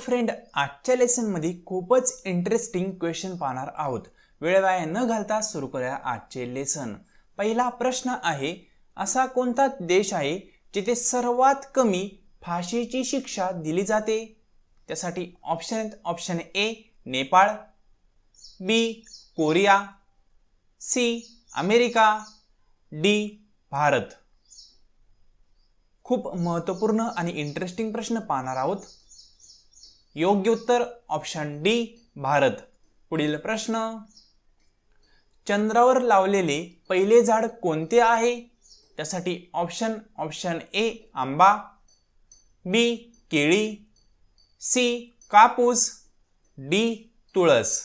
friend आजच्या लेसनमध्ये खूपच interesting question पाहणार आहोत वेळ वाया न घालता सुरू करूया आजचे लेसन पहिला प्रश्न आहे असा कोणता देश आहे जिथे सर्वात कमी फाशीची शिक्षा दिली जाते त्यासाठी ऑप्शन आहेत option A Nepal B Korea C America D Bharat खूप महत्त्वपूर्ण आणि इंटरेस्टिंग प्रश्न पाहणार आहोत योग्य उत्तर ऑप्शन डी भारत पुढील प्रश्न चंद्रावर लावलेले पहिले झाड कोणते आहे त्यासाठी ऑप्शन ऑप्शन ए आंबा बी केळी सी कापूस डी तुळस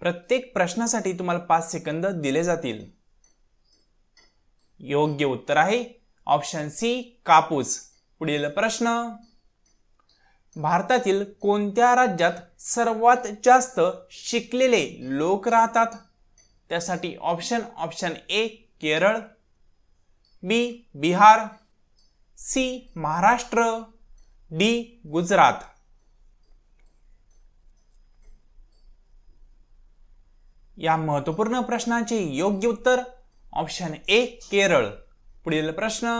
प्रत्येक प्रश्नासाठी तुम्हाला पाच सेकंद दिले जातील योग्य उत्तर आहे ऑप्शन सी कापूस पुढील प्रश्न भारतातील कोणत्या राज्यात सर्वात जास्त शिकलेले लोक राहतात त्यासाठी option option A Kerala B Bihar C Maharashtra D Gujarat या महत्वपूर्ण प्रश्नाचे योग्य उत्तर ऑप्शन ए केरळ पुढील प्रश्न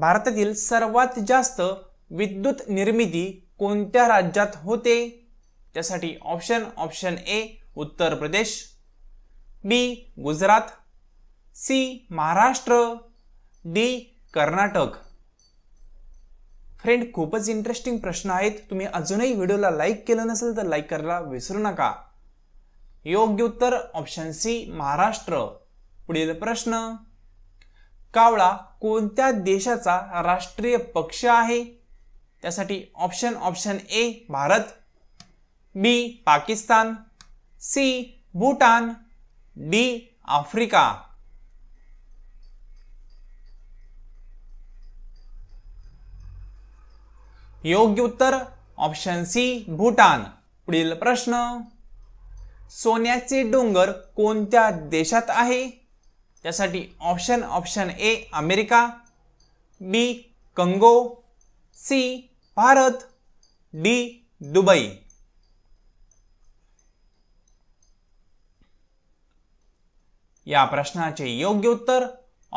भारतातील सर्वात जास्त विद्युत निर्मिती कोणत्या राज्यात होते त्यासाठी option option A Uttar Pradesh B Gujarat C Maharashtra D Karnataka friend खूपच इंटरेस्टिंग प्रश्न आहेत तुम्ही अजूनही व्हिडिओला लाईक केलं नसेल तर लाईक करायला विसरू नका योग्य उत्तर ऑप्शन सी महाराष्ट्र पुढील प्रश्न कावळा कोणत्या देशाचा राष्ट्रीय पक्ष आहे त्यासाठी option option A Bharat B Pakistan C Bhutan D Africa योग्य उत्तर ऑप्शन सी भूटान पुढील प्रश्न सोन्याचे डोंगर कोणत्या देशात आहे त्यासाठी option option A America B Congo C Bharat D Dubai या प्रश्नाचे योग्य उत्तर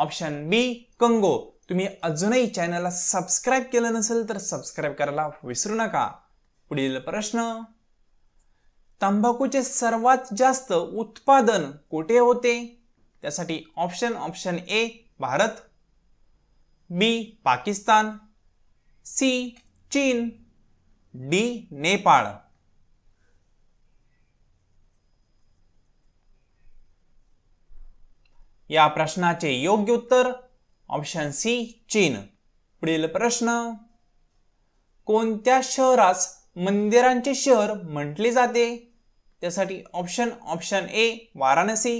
ऑप्शन बी कंगो तुम्ही अजूनही चॅनलला सबस्क्राईब केलं नसेल तर सबस्क्राईब करायला विसरू नका पुढील प्रश्न तंबाखूचे सर्वात जास्त उत्पादन कुठे होते त्यासाठी option option A Bharat B Pakistan C चीन डी नेपाळ या प्रश्नाचे योग्य उत्तर ऑप्शन सी चीन पुढील प्रश्न कोणत्या शहरास मंदिरांचे शहर म्हटले जाते त्यासाठी option option A Varanasi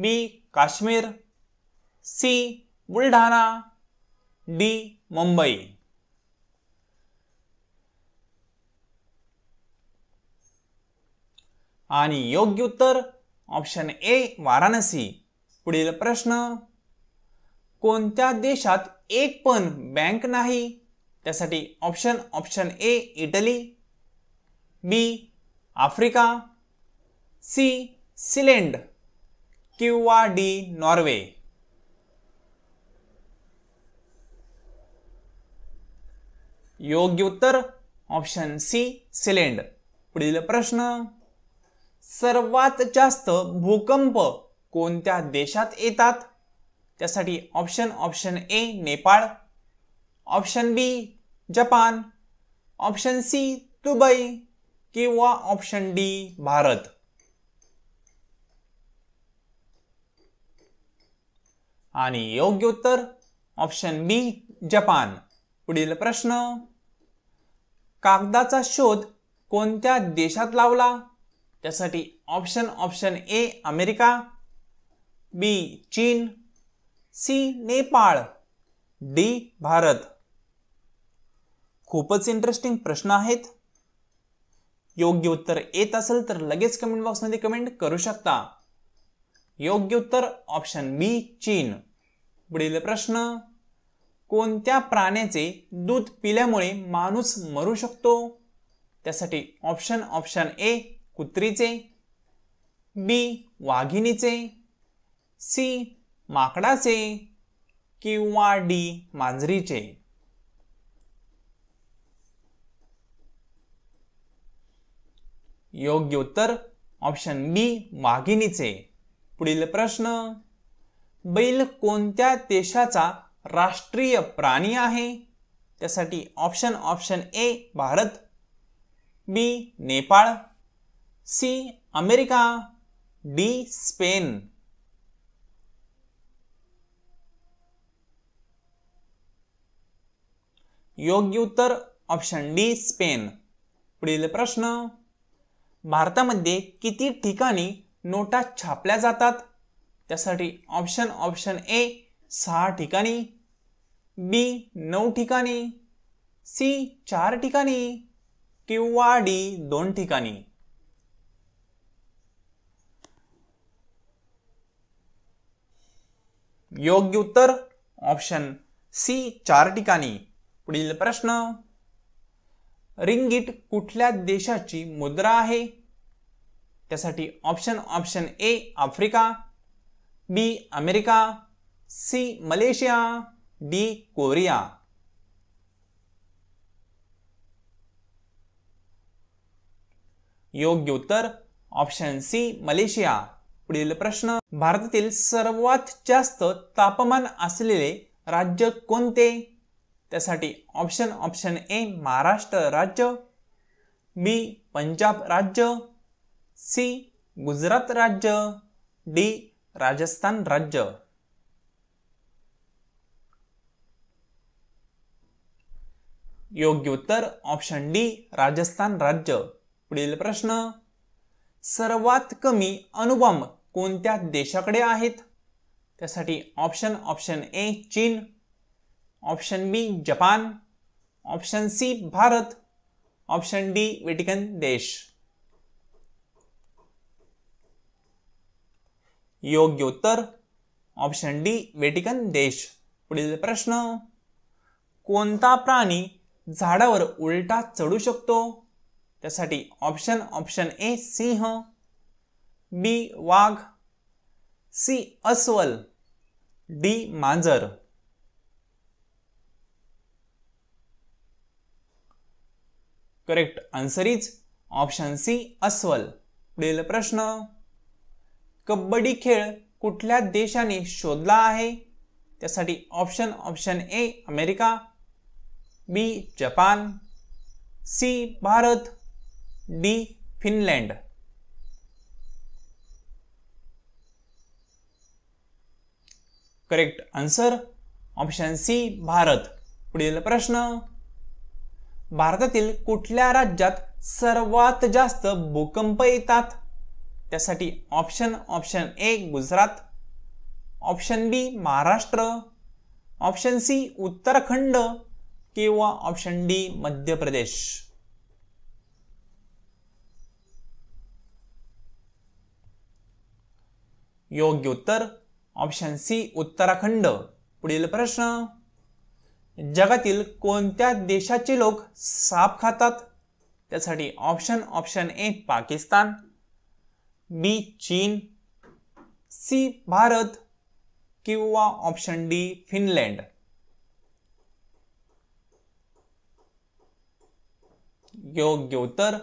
B Kashmir C Buldhana D Mumbai आणि योग्य उत्तर ऑप्शन ए वाराणसी पुढील प्रश्न कोणत्या देशात एक पण बँक नाही त्यासाठी option option A Italy B Africa C सिलेंड किंवा डी नॉर्वे योग्य उत्तर ऑप्शन सी सिलेंड पुढील प्रश्न सर्वात जास्त भूकंप कोणत्या देशात येतात त्यासाठी option option A Nepal option B Japan option C Dubai किंवा ऑप्शन डी भारत आणि योग्य उत्तर ऑप्शन बी जपान पुढील प्रश्न कागदाचा शोध कोणत्या देशात लावला त्यासाठी option option A America B चीन सी नेपाळ डी भारत खूपच इंटरेस्टिंग प्रश्न आहेत योग्य उत्तर येत असेल तर लगेच कमेंट बॉक्समध्ये कमेंट करू शकता योग्य उत्तर ऑप्शन बी चीन पुढील प्रश्न कोणत्या प्राण्याचे दूध पिल्यामुळे माणूस मरू शकतो त्यासाठी ऑप्शन ऑप्शन ए कुत्रीचे बी वाघिणीचे सी माकडाचे किंवा डी मांजरीचे योग्य उत्तर ऑप्शन बी वाघिणीचे पुढील प्रश्न बैल कोणत्या देशाचा राष्ट्रीय प्राणी आहे त्यासाठी option option A Bharat B Nepal C America D Spain योग्य उत्तर ऑप्शन डी स्पेन पुढील प्रश्न भारतामध्ये किती ठिकाणी नोटा छापल्या जातात त्यासाठी ऑप्शन ऑप्शन ए सहा ठिकाणी बी नऊ ठिकाणी सी चार ठिकाणी किंवा डी दोन ठिकाणी योग्य उत्तर ऑप्शन सी चार ठिकाणी पुढील प्रश्न रिंगिट कुठल्या देशाची मुद्रा आहे त्यासाठी option option A Africa B America C Malaysia D Korea योग्य उत्तर ऑप्शन सी मलेशिया पुढील प्रश्न भारतातील सर्वात जास्त तापमान असलेले राज्य कोणते त्यासाठी ऑप्शन ऑप्शन ए महाराष्ट्र राज्य बी पंजाब राज्य सी गुजरात राज्य डी राजस्थान राज्य योग्य उत्तर ऑप्शन डी राजस्थान राज्य पुढील प्रश्न सर्वात कमी अनुबम कोणत्या देशाकडे आहेत त्यासाठी ऑप्शन ऑप्शन ए चीन option B Japan option C Bharat option D Vatican देश योग्य उत्तर ऑप्शन डी वेटिकन देश पुढील प्रश्न कोणता प्राणी झाडावर उलटा चढू शकतो त्यासाठी ऑप्शन ऑप्शन ए सिंह बी वाघ सी अस्वल डी मांजर correct answer is option C अस्वल पुढील प्रश्न कबड्डी खेळ कुठल्या देशाने शोधला आहे त्यासाठी option option A America B Japan C Bharat D Finland correct answer option C Bharat पुढील प्रश्न भारतातील कुठल्या राज्यात सर्वात जास्त भूकंप येतात त्यासाठी option option A Gujarat option B Maharashtra option C Uttarakhand किंवा ऑप्शन डी मध्य प्रदेश योग्य उत्तर ऑप्शन सी उत्तराखंड पुढील प्रश्न जगातील कोणत्या देशाचे लोक साप खातात त्यासाठी option option A Pakistan B चीन सी भारत किंवा ऑप्शन डी फिनलँड योग्य उत्तर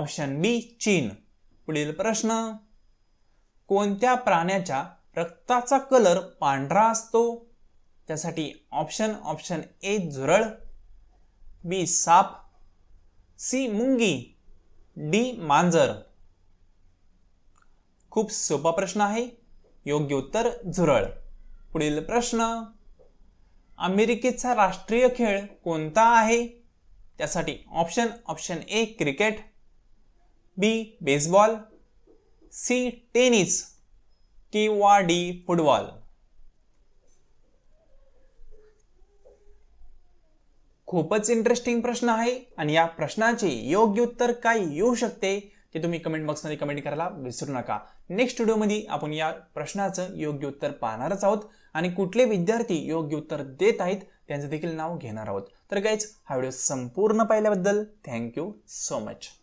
ऑप्शन बी चीन पुढील प्रश्न कोणत्या प्राण्याच्या रक्ताचा कलर पांढरा असतो त्यासाठी ऑप्शन ऑप्शन ए झुरळ बी साप सी मुंगी डी मांजर खूप सोपा प्रश्न आहे योग्य उत्तर झुरळ पुढील प्रश्न अमेरिकेचा राष्ट्रीय खेळ कोणता आहे त्यासाठी option option A cricket B baseball C tennis किंवा डी फुटबॉल खूपच इंटरेस्टिंग प्रश्न आहे आणि या प्रश्नाचे योग्य उत्तर काय येऊ शकते ते तुम्ही कमेंट बॉक्समध्ये कमेंट करायला विसरू नका नेक्स्ट व्हिडिओमध्ये आपण या प्रश्नाचं योग्य उत्तर पाहणारच आहोत आणि कुठले विद्यार्थी योग्य उत्तर देत आहेत त्यांचं देखील नाव घेणार आहोत तर काहीच हा व्हिडिओ संपूर्ण पाहिल्याबद्दल थँक्यू सो मच